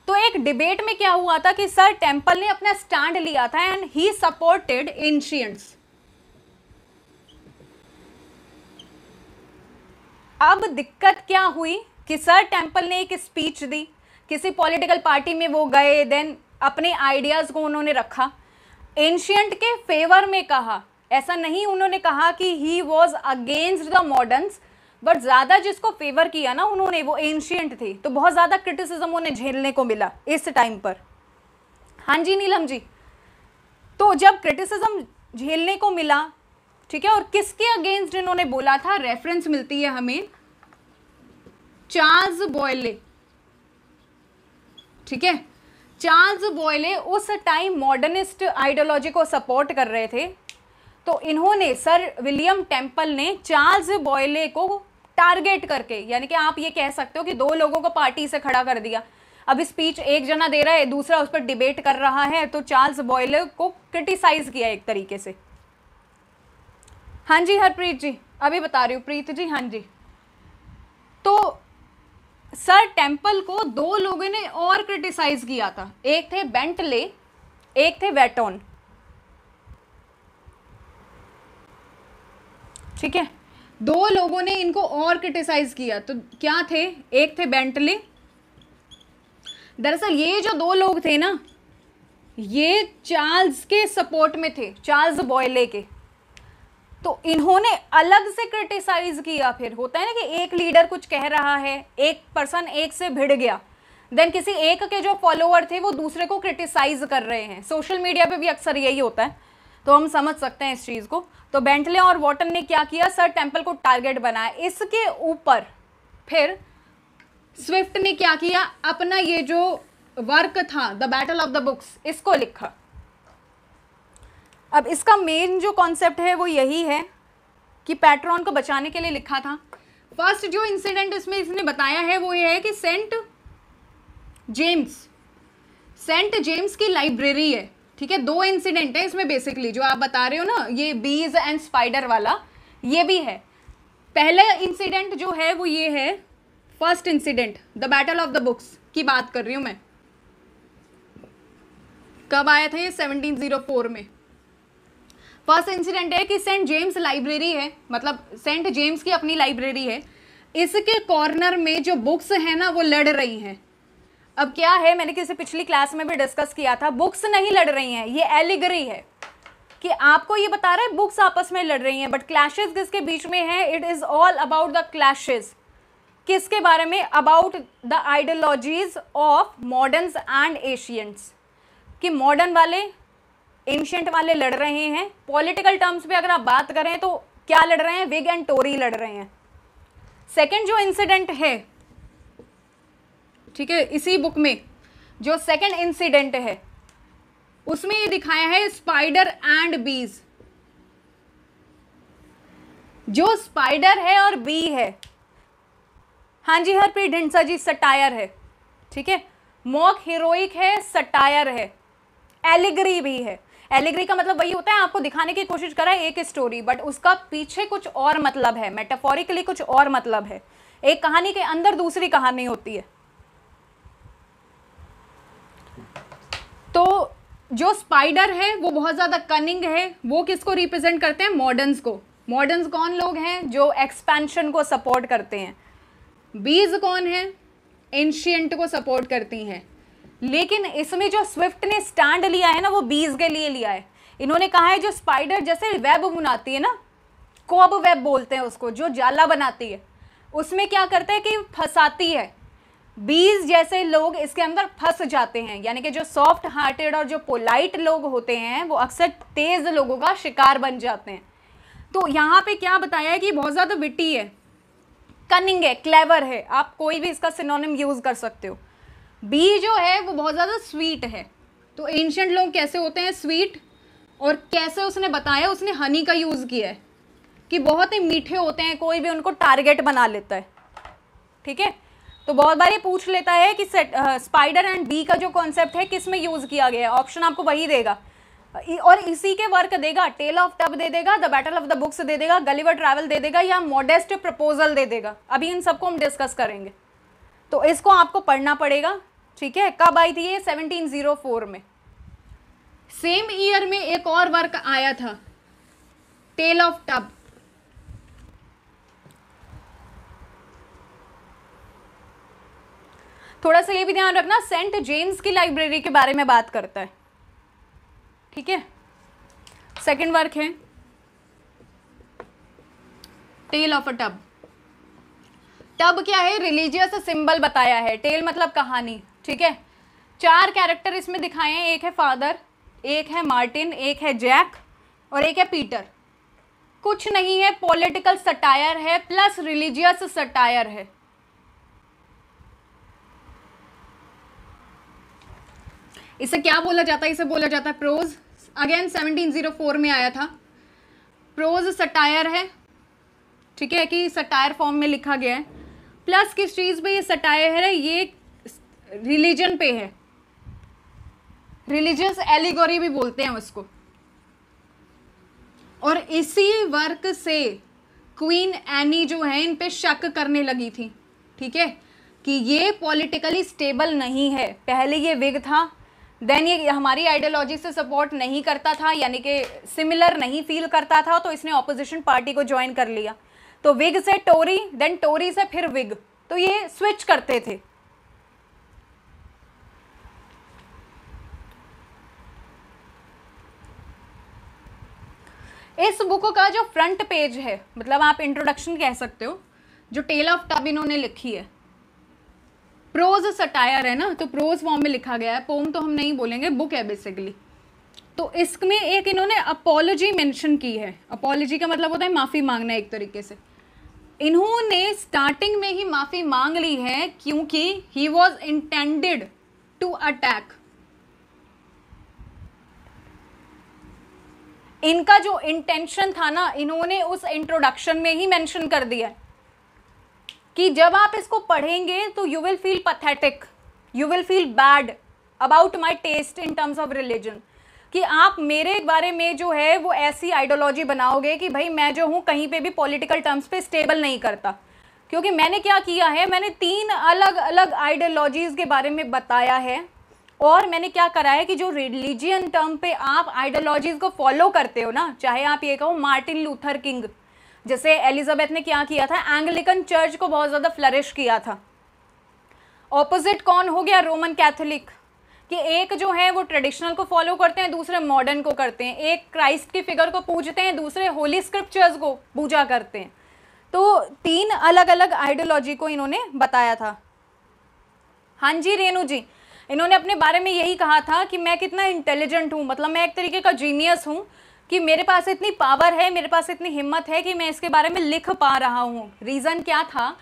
तो एक डिबेट में क्या हुआ था कि सर टेम्पल ने अपना स्टैंड लिया था एंड ही सपोर्टेड एंशियंट्स अब दिक्कत क्या हुई कि सर टेम्पल ने एक स्पीच दी किसी पॉलिटिकल पार्टी में वो गए देन अपने आइडियाज़ को उन्होंने रखा एंशियंट के फेवर में कहा ऐसा नहीं उन्होंने कहा कि he was against the moderns but ज़्यादा जिसको फेवर किया ना उन्होंने वो एंशियंट थे तो बहुत ज़्यादा क्रिटिसिज्म उन्हें झेलने को मिला इस टाइम पर हाँ जी नीलम जी तो जब क्रिटिसिज्म झेलने को मिला ठीक है और किसके अगेंस्ट इन्होंने बोला था रेफरेंस मिलती है हमें चार्ल्स बॉयले ठीक है चार्ल्स बॉयले उस टाइम मॉडर्निस्ट आइडियोलॉजी को सपोर्ट कर रहे थे तो इन्होंने सर विलियम टेम्पल ने चार्ल्स बॉयले को टारगेट करके यानी कि आप ये कह सकते हो कि दो लोगों को पार्टी से खड़ा कर दिया अब स्पीच एक जना दे रहा है दूसरा उस पर डिबेट कर रहा है तो चार्ल्स बॉयले को क्रिटिसाइज किया एक तरीके से हाँ जी हरप्रीत जी अभी बता रही हूँ प्रीत जी हाँ जी तो सर टेम्पल को दो लोगों ने और क्रिटिसाइज किया था एक थे बेंटले एक थे वेटोन ठीक है दो लोगों ने इनको और क्रिटिसाइज किया तो क्या थे एक थे बेंटले दरअसल ये जो दो लोग थे ना ये चार्ल्स के सपोर्ट में थे चार्ल्स बॉयले के तो इन्होंने अलग से क्रिटिसाइज किया फिर होता है ना कि एक लीडर कुछ कह रहा है एक पर्सन एक से भिड़ गया देन किसी एक के जो फॉलोअर थे वो दूसरे को क्रिटिसाइज कर रहे हैं सोशल मीडिया पे भी अक्सर यही होता है तो हम समझ सकते हैं इस चीज़ को तो बेंटले और वॉटन ने क्या किया सर टेम्पल को टारगेट बनाया इसके ऊपर फिर स्विफ्ट ने क्या किया अपना ये जो वर्क था the battle of the books इसको लिखा अब इसका मेन जो कॉन्सेप्ट है वो यही है कि पैट्रॉन को बचाने के लिए लिखा था फर्स्ट जो इंसिडेंट इसमें इसने बताया है वो ये है कि सेंट जेम्स सेंट जेम्स की लाइब्रेरी है ठीक है दो इंसिडेंट है इसमें बेसिकली जो आप बता रहे हो ना ये बीज एंड स्पाइडर वाला ये भी है पहला इंसिडेंट जो है वो ये है first incident the battle of the books की बात कर रही हूँ मैं कब आया था ये 1704 में फर्स्ट इंसिडेंट है कि सेंट जेम्स लाइब्रेरी है मतलब सेंट जेम्स की अपनी लाइब्रेरी है इसके कॉर्नर में जो बुक्स हैं ना वो लड़ रही हैं अब क्या है मैंने किसी पिछली क्लास में भी डिस्कस किया था बुक्स नहीं लड़ रही हैं ये एलिगरी है कि आपको ये बता रहा है बुक्स आपस में लड़ रही हैं बट क्लैशेज किसके बीच में है it is all about the clashes किसके बारे में about the ideologies of moderns and ancients कि मॉडर्न वाले एंशंट वाले लड़ रहे हैं पॉलिटिकल टर्म्स पे अगर आप बात करें तो क्या लड़ रहे हैं विग एंड टोरी लड़ रहे हैं सेकंड जो इंसिडेंट है ठीक है इसी बुक में जो सेकंड इंसिडेंट है उसमें ये दिखाया है स्पाइडर एंड बीज जो स्पाइडर है और बी है हाँ जी हरप्रीत ढिंडसा जी सटायर है ठीक है मॉक हीरोइक है सटायर है एलिग्री भी है एलिग्री का मतलब वही होता है आपको दिखाने की कोशिश करा है एक स्टोरी बट उसका पीछे कुछ और मतलब है मेटाफोरिकली कुछ और मतलब है एक कहानी के अंदर दूसरी कहानी होती है तो जो स्पाइडर है वो बहुत ज़्यादा कनिंग है वो किसको रिप्रेजेंट करते हैं मॉडर्न्स को मॉडर्न्स कौन लोग हैं जो एक्सपेंशन को सपोर्ट करते हैं बीज कौन है एंशियंट को सपोर्ट करती हैं लेकिन इसमें जो स्विफ्ट ने स्टैंड लिया है ना वो बीज के लिए लिया है इन्होंने कहा है जो स्पाइडर जैसे वेब बनाती है ना कोब वेब बोलते हैं उसको जो जाला बनाती है उसमें क्या करते हैं कि फंसाती है बीज जैसे लोग इसके अंदर फंस जाते हैं यानी कि जो सॉफ्ट हार्टेड और जो पोलाइट लोग होते हैं वो अक्सर तेज़ लोगों का शिकार बन जाते हैं तो यहाँ पे क्या बताया है कि बहुत ज़्यादा विटी है कनिंग है क्लेवर है आप कोई भी इसका सिनोनिम यूज़ कर सकते हो बी जो है वो बहुत ज़्यादा स्वीट है तो एंशंट लोग कैसे होते हैं स्वीट और कैसे उसने बताया उसने हनी का यूज़ किया है कि बहुत ही मीठे होते हैं कोई भी उनको टारगेट बना लेता है ठीक है तो बहुत बार ये पूछ लेता है कि स्पाइडर एंड बी का जो कॉन्सेप्ट है किस में यूज़ किया गया है ऑप्शन आपको वही देगा और इसी के वर्क देगा टेल ऑफ टब दे देगा the battle of the books दे देगा गलीवर ट्रैवल दे देगा या मॉडेस्ट प्रपोजल दे देगा अभी इन सबको हम डिस्कस करेंगे तो इसको आपको पढ़ना पड़ेगा ठीक है कब आई थी ये 1704 में सेम ईयर में एक और वर्क आया था टेल ऑफ टब थोड़ा सा ये भी ध्यान रखना सेंट जेम्स की लाइब्रेरी के बारे में बात करता है ठीक है सेकंड वर्क है tale of a tub tub क्या है रिलीजियस सिंबल बताया है टेल मतलब कहानी ठीक है चार कैरेक्टर इसमें दिखाए हैं एक है फादर एक है मार्टिन एक है जैक और एक है पीटर कुछ नहीं है पॉलिटिकल सटायर है प्लस रिलीजियस सटायर है इसे क्या बोला जाता है इसे बोला जाता है प्रोज अगेन 1704 में आया था प्रोज सटायर है ठीक है कि सटायर फॉर्म में लिखा गया है प्लस किस चीज़ पे ये सटायर है ये रिलीजन पे है रिलीजियस एलिगोरी भी बोलते हैं उसको और इसी वर्क से क्वीन एनी जो है इन पे शक करने लगी थी ठीक है कि ये पॉलिटिकली स्टेबल नहीं है पहले ये विग था देन ये हमारी आइडियोलॉजी से सपोर्ट नहीं करता था यानी कि सिमिलर नहीं फील करता था तो इसने ऑपोजिशन पार्टी को ज्वाइन कर लिया तो विग से टोरी देन टोरी से फिर विग तो ये स्विच करते थे इस बुक का जो फ्रंट पेज है मतलब आप इंट्रोडक्शन कह सकते हो जो टेल ऑफ टब इन्होंने लिखी है प्रोज सटायर है ना तो प्रोज फॉर्म में लिखा गया है पोम तो हम नहीं बोलेंगे बुक है बेसिकली तो इसमें एक इन्होंने अपोलॉजी मेंशन की है अपोलॉजी का मतलब होता है माफ़ी मांगना एक तरीके से इन्होंने स्टार्टिंग में ही माफ़ी मांग ली है क्योंकि he was intended to attack इनका जो इंटेंशन था ना इन्होंने उस इंट्रोडक्शन में ही मेंशन कर दिया है कि जब आप इसको पढ़ेंगे तो you will feel pathetic you will feel bad about my taste in terms of religion कि आप मेरे बारे में जो है वो ऐसी आइडियोलॉजी बनाओगे कि भाई मैं जो हूँ कहीं पे भी पॉलिटिकल टर्म्स पे स्टेबल नहीं करता क्योंकि मैंने क्या किया है मैंने तीन अलग अलग आइडियोलॉजीज़ के बारे में बताया है और मैंने क्या करा है कि जो रिलीजियन टर्म पे आप आइडियोलॉजीज को फॉलो करते हो ना चाहे आप ये कहो मार्टिन लूथर किंग जैसे एलिजाबेथ ने क्या किया था एंग्लिकन चर्च को बहुत ज़्यादा फ्लरिश किया था ऑपोजिट कौन हो गया रोमन कैथोलिक कि एक जो है वो ट्रेडिशनल को फॉलो करते हैं दूसरे मॉडर्न को करते हैं एक क्राइस्ट की फिगर को पूजते हैं दूसरे होली स्क्रिप्चर्स को पूजा करते हैं तो तीन अलग अलग आइडियोलॉजी को इन्होंने बताया था हाँ जी रेणु जी इन्होंने अपने बारे में यही कहा था कि मैं कितना इंटेलिजेंट हूँ मतलब मैं एक तरीके का जीनियस हूँ कि मेरे पास इतनी पावर है मेरे पास इतनी हिम्मत है कि मैं इसके बारे में लिख पा रहा हूँ रीज़न क्या था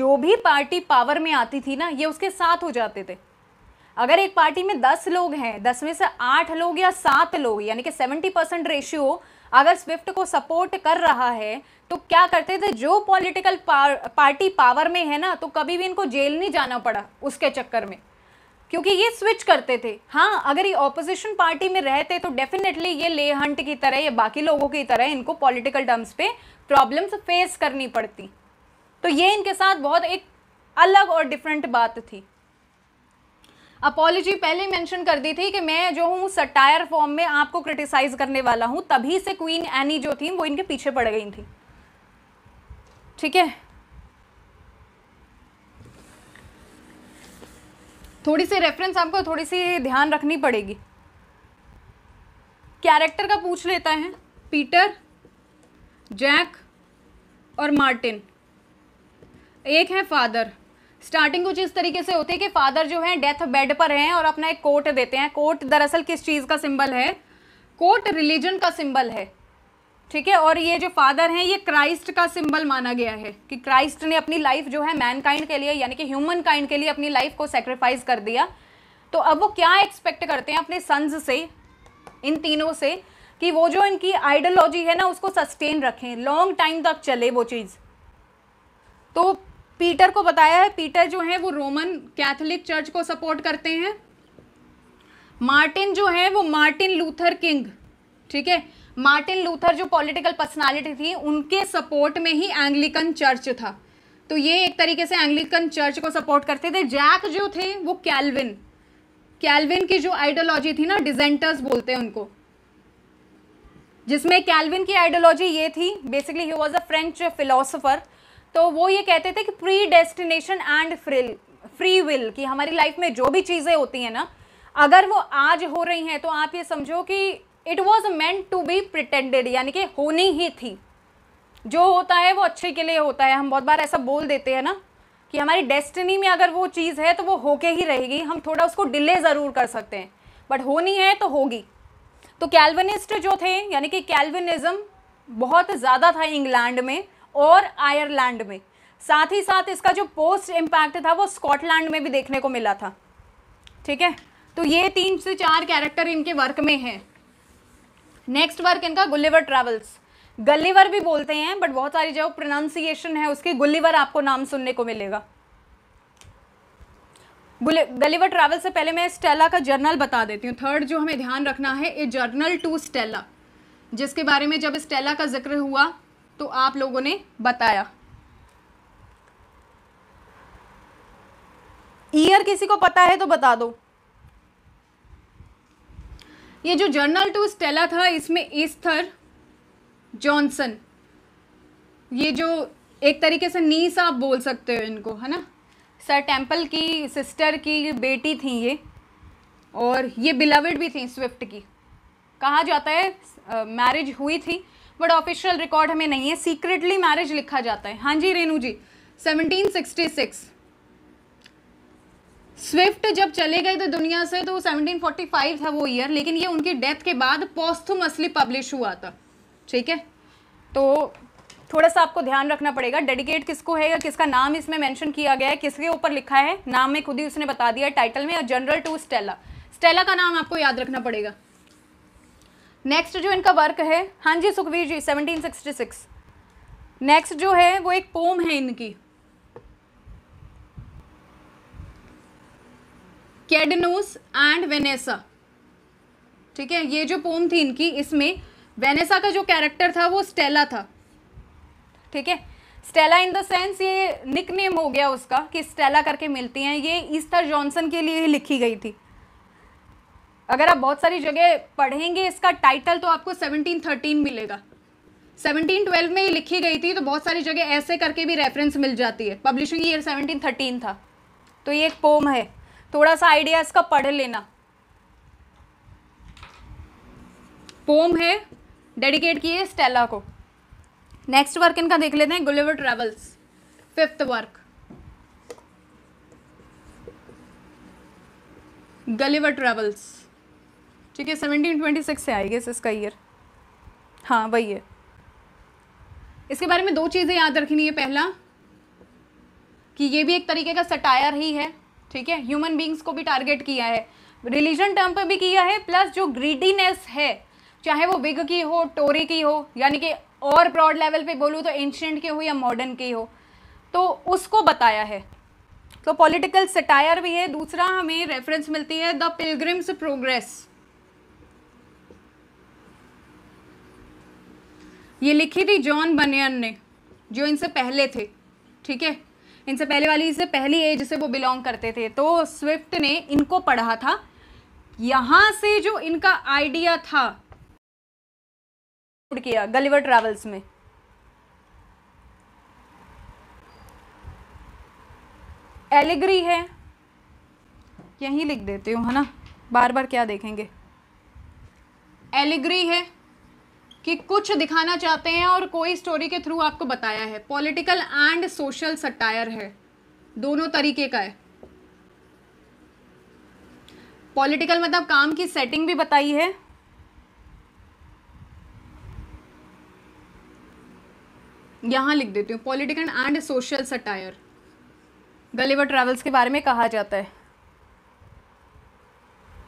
जो भी पार्टी पावर में आती थी ना ये उसके साथ हो जाते थे अगर एक पार्टी में दस लोग हैं दस में से आठ लोग या सात लोग यानी कि सेवेंटी परसेंट रेशियो अगर स्विफ्ट को सपोर्ट कर रहा है तो क्या करते थे जो पॉलिटिकल पार, पार्टी पावर में है ना तो कभी भी इनको जेल नहीं जाना पड़ा उसके चक्कर में क्योंकि ये स्विच करते थे हाँ अगर ये ऑपोजिशन पार्टी में रहते तो डेफिनेटली ये ले हंट की तरह या बाकी लोगों की तरह इनको पॉलिटिकल टर्म्स पे प्रॉब्लम्स फेस करनी पड़ती तो ये इनके साथ बहुत एक अलग और डिफरेंट बात थी अपॉलोजी पहले मेंशन कर दी थी कि मैं जो हूँ सटायर फॉर्म में आपको क्रिटिसाइज करने वाला हूँ तभी से क्वीन एनी जो थी वो इनके पीछे पड़ गई थी ठीक है थोड़ी सी रेफरेंस आपको थोड़ी सी ध्यान रखनी पड़ेगी कैरेक्टर का पूछ लेता है पीटर जैक और मार्टिन एक है फादर स्टार्टिंग कुछ इस तरीके से होती है कि फादर जो है डेथ बेड पर हैं और अपना एक कोट देते हैं कोट दरअसल किस चीज़ का सिंबल है कोट रिलीजन का सिंबल है ठीक है और ये जो फादर हैं ये क्राइस्ट का सिंबल माना गया है कि क्राइस्ट ने अपनी लाइफ जो है मैनकाइंड के लिए यानी कि ह्यूमन काइंड के लिए अपनी लाइफ को सेक्रीफाइस कर दिया तो अब वो क्या एक्सपेक्ट करते हैं अपने सन्स से इन तीनों से कि वो जो इनकी आइडियोलॉजी है ना उसको सस्टेन रखें लॉन्ग टाइम तक चले वो चीज़ तो पीटर को बताया है पीटर जो है वो रोमन कैथोलिक चर्च को सपोर्ट करते हैं मार्टिन जो है वो मार्टिन लूथर किंग ठीक है मार्टिन लूथर जो पॉलिटिकल पर्सनालिटी थी उनके सपोर्ट में ही एंग्लिकन चर्च था तो ये एक तरीके से एंग्लिकन चर्च को सपोर्ट करते थे जैक जो थे वो कैलविन कैलविन की जो आइडियोलॉजी थी ना डिजेंटर्स बोलते हैं उनको जिसमें कैलविन की आइडियोलॉजी ये थी basically he was a French philosopher तो वो ये कहते थे कि predestination and free free will कि हमारी लाइफ में जो भी चीज़ें होती हैं ना अगर वो आज हो रही हैं तो आप ये समझो कि it was meant to be pretended यानी कि होनी ही थी जो होता है वो अच्छे के लिए होता है हम बहुत बार ऐसा बोल देते हैं ना कि हमारी डेस्टिनी में अगर वो चीज़ है तो वो होके ही रहेगी हम थोड़ा उसको डिले ज़रूर कर सकते हैं बट होनी है तो होगी तो कैल्विनिस्ट जो थे यानी कि कैल्विनिज़म बहुत ज़्यादा था इंग्लैंड में और आयरलैंड में साथ ही साथ इसका जो पोस्ट इम्पैक्ट था वो स्कॉटलैंड में भी देखने को मिला था ठीक है तो ये तीन से चार कैरेक्टर इनके वर्क में हैं नेक्स्ट वर्क इनका गुल्लीवर ट्रेवल्स गलीवर भी बोलते हैं बट बहुत सारी जो प्रोनाउंसिएशन है उसकी गुल्लीवर आपको नाम सुनने को मिलेगा गलीवर ट्रैवल से पहले मैं स्टेला का जर्नल बता देती हूँ थर्ड जो हमें ध्यान रखना है ए जर्नल टू स्टेला जिसके बारे में जब स्टेला का जिक्र हुआ तो आप लोगों ने बताया ईयर किसी को पता है तो बता दो ये जो जर्नल टू स्टेला था इसमें इस्थर जॉनसन ये जो एक तरीके से नीस आप बोल सकते हो इनको है ना सर टेम्पल की सिस्टर की बेटी थी ये और ये बिलवड भी थी स्विफ्ट की कहा जाता है मैरिज uh, हुई थी बट ऑफिशियल रिकॉर्ड हमें नहीं है सीक्रेटली मैरिज लिखा जाता है हाँ जी रेनू जी 1766 स्विफ्ट जब चले गए थे दुनिया से तो 1745 था वो ईयर लेकिन ये उनकी डेथ के बाद असली पब्लिश हुआ था ठीक है तो थोड़ा सा आपको ध्यान रखना पड़ेगा डेडिकेट किसको है या किसका नाम इसमें मेंशन किया गया है किसके ऊपर लिखा है नाम में खुद ही उसने बता दिया टाइटल में और जनरल टू स्टेला स्टेला का नाम आपको याद रखना पड़ेगा नेक्स्ट जो इनका वर्क है हाँ जी सुखवीर जी सेवनटीन नेक्स्ट जो है वो एक पोम है इनकी कैडनूस एंड वेनेसा ठीक है ये जो पोम थी इनकी इसमें वेनेसा का जो कैरेक्टर था वो स्टेला था ठीक है स्टेला इन द सेंस ये निक नेम हो गया उसका कि स्टेला करके मिलती हैं ये ईस्टर जॉनसन के लिए ही लिखी गई थी अगर आप बहुत सारी जगह पढ़ेंगे इसका टाइटल तो आपको 1713 मिलेगा 1712 में ये लिखी गई थी तो बहुत सारी जगह ऐसे करके भी रेफरेंस मिल जाती है पब्लिशिंग ईयर 1713 था तो ये एक पोम है थोड़ा सा आइडिया इसका पढ़ लेना पोम है डेडिकेट किए स्टेला को नेक्स्ट वर्क इनका देख लेते हैं Gulliver travels fifth work Gulliver travels ठीक है सेवनटीन ट्वेंटी सिक्स से आई गेस इसका ईयर हाँ वही है इसके बारे में दो चीज़ें याद रखनी है पहला कि ये भी एक तरीके का सटायर ही है ठीक है ह्यूमन बींग्स को भी टारगेट किया है रिलीजन टर्म पर भी किया है प्लस जो ग्रीडीनेस है चाहे वो विग की हो टोरी की हो यानी कि और ब्रॉड लेवल पे बोलूँ तो एंशियंट की हो या मॉडर्न की हो तो उसको बताया है तो पॉलिटिकल सटायर भी है दूसरा हमें रेफरेंस मिलती है द पिलग्रिम्स प्रोग्रेस ये लिखी थी जॉन बनियन ने जो इनसे पहले थे ठीक है इनसे पहले वाली इससे पहली एज से वो बिलोंग करते थे तो स्विफ्ट ने इनको पढ़ा था यहां से जो इनका आइडिया था किया गलिवर ट्रेवल्स में एलिग्री है यहीं लिख देती हूँ है ना बार बार क्या देखेंगे एलिग्री है कि कुछ दिखाना चाहते हैं और कोई स्टोरी के थ्रू आपको बताया है पॉलिटिकल एंड सोशल सटायर है दोनों तरीके का है पॉलिटिकल मतलब काम की सेटिंग भी बताई है यहां लिख देती हूँ political and social satire Gulliver travels के बारे में कहा जाता है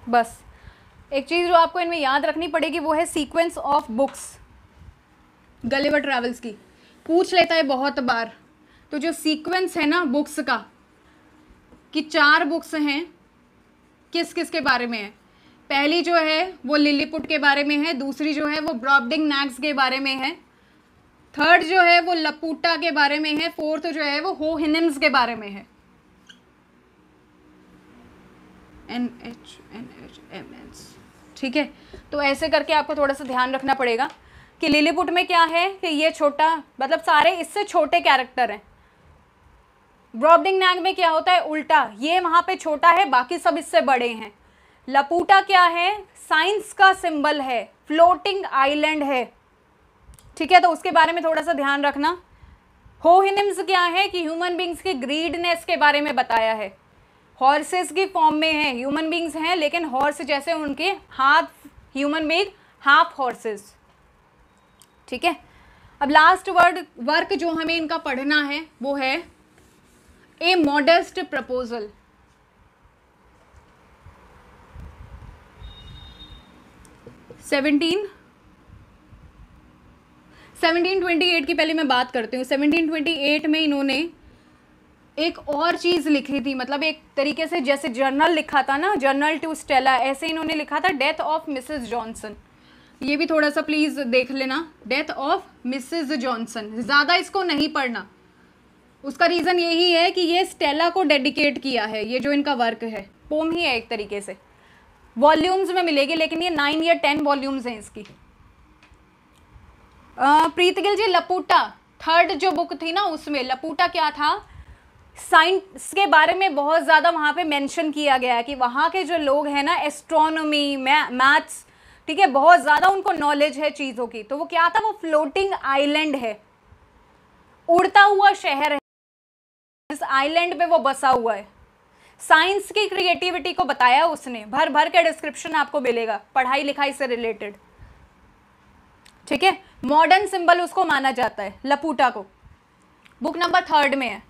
बस एक चीज़ जो आपको इनमें याद रखनी पड़ेगी वो है sequence of books Gulliver travels की पूछ लेता है बहुत बार तो जो सीक्वेंस है ना बुक्स का कि चार बुक्स हैं किस किस के बारे में है पहली जो है वो लिलीपुट के बारे में है दूसरी जो है वो ब्रॉबडिंग नैक्स के बारे में है थर्ड जो है वो लपूटा के बारे में है फोर्थ जो है वो हो हिनम्स के बारे में है N H N H M S ठीक है तो ऐसे करके आपको थोड़ा सा ध्यान रखना पड़ेगा कि लिलीपुट में क्या है कि ये छोटा मतलब सारे इससे छोटे कैरेक्टर हैं ब्रॉबडिंग नैग में क्या होता है उल्टा ये वहाँ पे छोटा है बाकी सब इससे बड़े हैं लपूटा क्या है साइंस का सिंबल है फ्लोटिंग आइलैंड है ठीक है तो उसके बारे में थोड़ा सा ध्यान रखना होहिनिम्स क्या है कि ह्यूमन बींग्स की ग्रीडनेस के बारे में बताया है हॉर्सेस की फॉर्म में हैं ह्यूमन बींग्स हैं लेकिन हॉर्स जैसे उनके half human being half horses ठीक है अब लास्ट वर्ड वर्क जो हमें इनका पढ़ना है वो है a modest proposal seventeen seventeen twenty eight की पहले मैं बात करती हूँ सेवनटीन ट्वेंटी एट में इन्होंने एक और चीज़ लिखी थी मतलब एक तरीके से जैसे जर्नल लिखा था ना जर्नल टू स्टेला ऐसे इन्होंने लिखा था डेथ ऑफ मिसेस जॉनसन ये भी थोड़ा सा प्लीज़ देख लेना डेथ ऑफ मिसेस जॉनसन ज़्यादा इसको नहीं पढ़ना उसका रीज़न यही है कि ये स्टेला को डेडिकेट किया है ये जो इनका वर्क है पोम ही है एक तरीके से वॉल्यूम्स में मिलेगी लेकिन ये नाइन या टेन वॉल्यूम्स हैं इसकी प्रीत गिल जी लपूटा थर्ड जो बुक थी ना उसमें लपूटा क्या था साइंस के बारे में बहुत ज़्यादा वहाँ पे मेंशन किया गया है कि वहाँ के जो लोग हैं ना एस्ट्रोनॉमी मैथ्स ठीक है बहुत ज़्यादा उनको नॉलेज है चीज़ों की तो वो क्या था वो फ्लोटिंग आइलैंड है उड़ता हुआ शहर है इस आइलैंड पे वो बसा हुआ है साइंस की क्रिएटिविटी को बताया उसने भर भर के डिस्क्रिप्शन आपको मिलेगा पढ़ाई लिखाई से रिलेटेड ठीक है मॉडर्न सिंबल उसको माना जाता है लपूटा को बुक नंबर थर्ड में है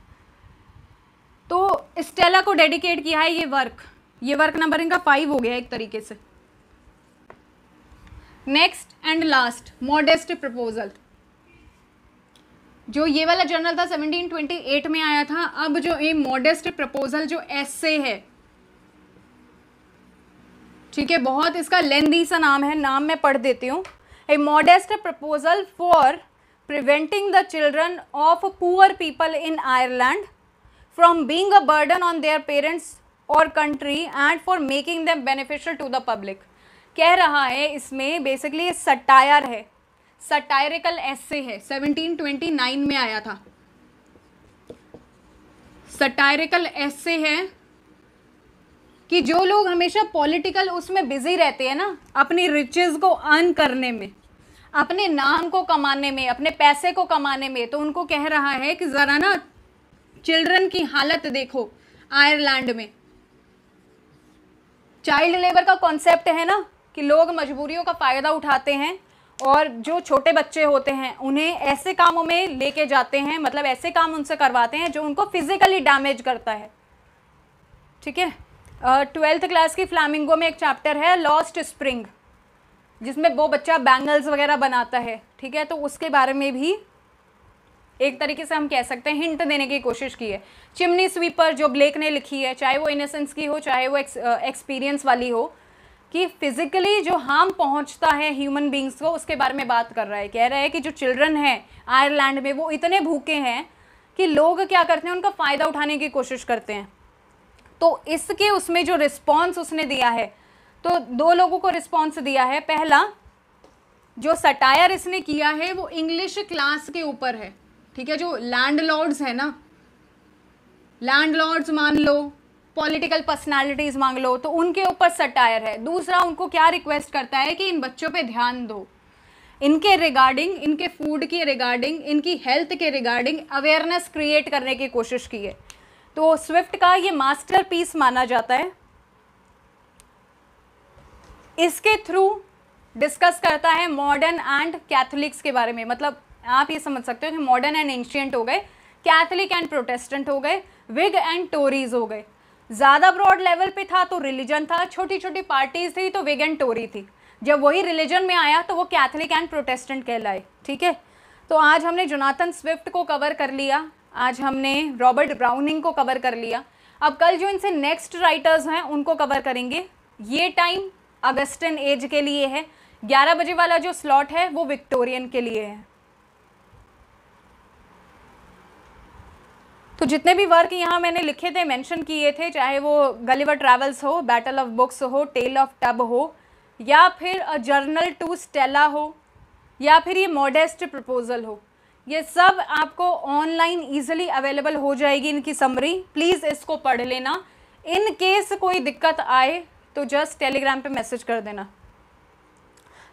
तो स्टेला को डेडिकेट किया है ये वर्क ये वर्क नंबर इनका फाइव हो गया एक तरीके से next and last modest proposal जो ये वाला जर्नल था 1728 में आया था अब जो ये मॉडेस्ट प्रपोजल जो एसे है ठीक है बहुत इसका लेंदी सा नाम है नाम मैं पढ़ देती हूँ a modest proposal for preventing the children of poor people in Ireland from being a burden on their parents or country and for making them beneficial to the public कह रहा है इसमें बेसिकली सटायर है satirical essay है 1729 में आया था satirical essay है कि जो लोग हमेशा पॉलिटिकल उसमें बिजी रहते हैं ना अपनी रिचेज को अर्न करने में अपने नाम को कमाने में अपने पैसे को कमाने में तो उनको कह रहा है कि ज़रा ना चिल्ड्रन की हालत देखो आयरलैंड में चाइल्ड लेबर का कॉन्सेप्ट है ना कि लोग मजबूरियों का फ़ायदा उठाते हैं और जो छोटे बच्चे होते हैं उन्हें ऐसे कामों में लेके जाते हैं मतलब ऐसे काम उनसे करवाते हैं जो उनको फिजिकली डैमेज करता है ठीक है ट्वेल्थ क्लास की फ्लैमिंगो में एक चैप्टर है लॉस्ट स्प्रिंग जिसमें वो बच्चा बैंगल्स वगैरह बनाता है ठीक है तो उसके बारे में भी एक तरीके से हम कह सकते हैं हिंट देने की कोशिश की है चिमनी स्वीपर जो ब्लेक ने लिखी है चाहे वो इनोसेंस की हो चाहे वो एक्सपीरियंस वाली हो कि फिजिकली जो हार्म पहुंचता है ह्यूमन बींग्स को उसके बारे में बात कर रहा है कह रहा है कि जो चिल्ड्रन हैं आयरलैंड में वो इतने भूखे हैं कि लोग क्या करते हैं उनका फ़ायदा उठाने की कोशिश करते हैं तो इसके उसमें जो रिस्पॉन्स उसने दिया है तो दो लोगों को रिस्पॉन्स दिया है पहला जो सटायर इसने किया है वो इंग्लिश क्लास के ऊपर है ठीक है जो लैंड लॉर्ड्स है ना लैंड लॉर्ड्स मान लो पॉलिटिकल पर्सनालिटीज़ मांग लो तो उनके ऊपर सटायर है दूसरा उनको क्या रिक्वेस्ट करता है कि इन बच्चों पे ध्यान दो इनके रिगार्डिंग इनके फूड की रिगार्डिंग इनकी हेल्थ के रिगार्डिंग अवेयरनेस क्रिएट करने की कोशिश की है तो स्विफ्ट का ये मास्टरपीस माना जाता है इसके थ्रू डिस्कस करता है मॉडर्न एंड कैथोलिक्स के बारे में मतलब आप ये समझ सकते हो कि मॉडर्न एंड एंशियंट हो गए कैथलिक एंड प्रोटेस्टेंट हो गए विग एंड टोरीज हो गए ज़्यादा ब्रॉड लेवल पे था तो रिलीजन था छोटी छोटी पार्टीज थी तो विग एंड टोरी थी जब वही रिलीजन में आया तो वो कैथलिक एंड प्रोटेस्टेंट कहलाए ठीक है तो आज हमने जोनाथन स्विफ्ट को कवर कर लिया आज हमने रॉबर्ट ब्राउनिंग को कवर कर लिया अब कल जो इनसे नेक्स्ट राइटर्स हैं उनको कवर करेंगे ये टाइम अगस्टन एज के लिए है ग्यारह बजे वाला जो स्लॉट है वो विक्टोरियन के लिए है तो जितने भी वर्क यहाँ मैंने लिखे थे मेंशन किए थे चाहे वो गलीवर ट्रैवल्स हो बैटल ऑफ बुक्स हो टेल ऑफ टब हो या फिर अ जर्नल टू स्टेला हो या फिर ये मॉडेस्ट प्रपोजल हो ये सब आपको ऑनलाइन ईजिली अवेलेबल हो जाएगी इनकी समरी प्लीज़ इसको पढ़ लेना इन केस कोई दिक्कत आए तो जस्ट टेलीग्राम पे मैसेज कर देना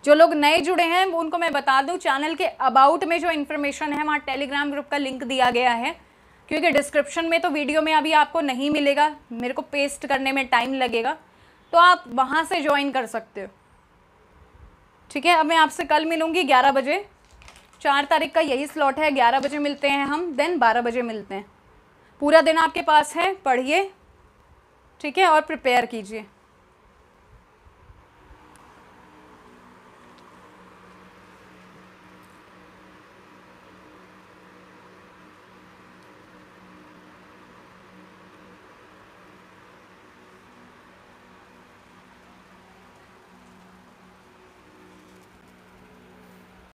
जो लोग नए जुड़े हैं उनको मैं बता दूं चैनल के अबाउट में जो इन्फॉर्मेशन है वहाँ टेलीग्राम ग्रुप का लिंक दिया गया है क्योंकि डिस्क्रिप्शन में तो वीडियो में अभी आपको नहीं मिलेगा मेरे को पेस्ट करने में टाइम लगेगा तो आप वहाँ से ज्वाइन कर सकते हो ठीक है अब मैं आपसे कल मिलूँगी ग्यारह बजे चार तारीख का यही स्लॉट है ग्यारह बजे मिलते हैं हम देन बारह बजे मिलते हैं पूरा दिन आपके पास है पढ़िए ठीक है और प्रिपेयर कीजिए